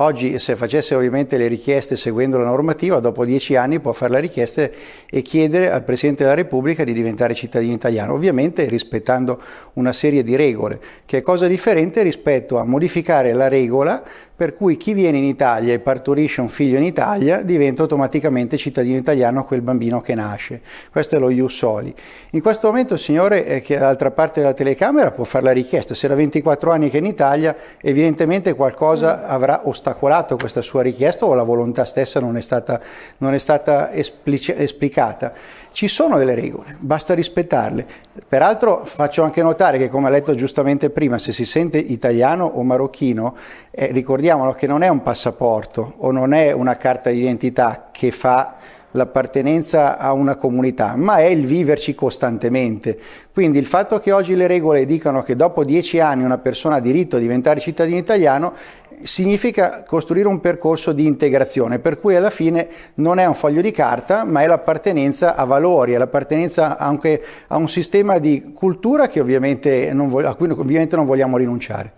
Oggi se facesse ovviamente le richieste seguendo la normativa, dopo dieci anni può fare la richiesta e chiedere al Presidente della Repubblica di diventare cittadino italiano, ovviamente rispettando una serie di regole, che è cosa differente rispetto a modificare la regola per cui chi viene in Italia e partorisce un figlio in Italia diventa automaticamente cittadino italiano quel bambino che nasce. Questo è lo Iussoli. In questo momento il signore eh, che è dall'altra parte della telecamera può fare la richiesta, se da 24 anni che è in Italia evidentemente qualcosa avrà ostacolato questa sua richiesta o la volontà stessa non è stata, non è stata esplici- esplicata. Ci sono delle regole, basta rispettarle. Peraltro faccio anche notare che come ha letto giustamente prima, se si sente italiano o marocchino eh, ricordiamolo che non è un passaporto o non è una carta di identità che fa l'appartenenza a una comunità, ma è il viverci costantemente. Quindi il fatto che oggi le regole dicano che dopo dieci anni una persona ha diritto a diventare cittadino italiano significa costruire un percorso di integrazione, per cui alla fine non è un foglio di carta, ma è l'appartenenza a valori, è l'appartenenza anche a un sistema di cultura ovviamente voglio, a cui ovviamente non vogliamo rinunciare.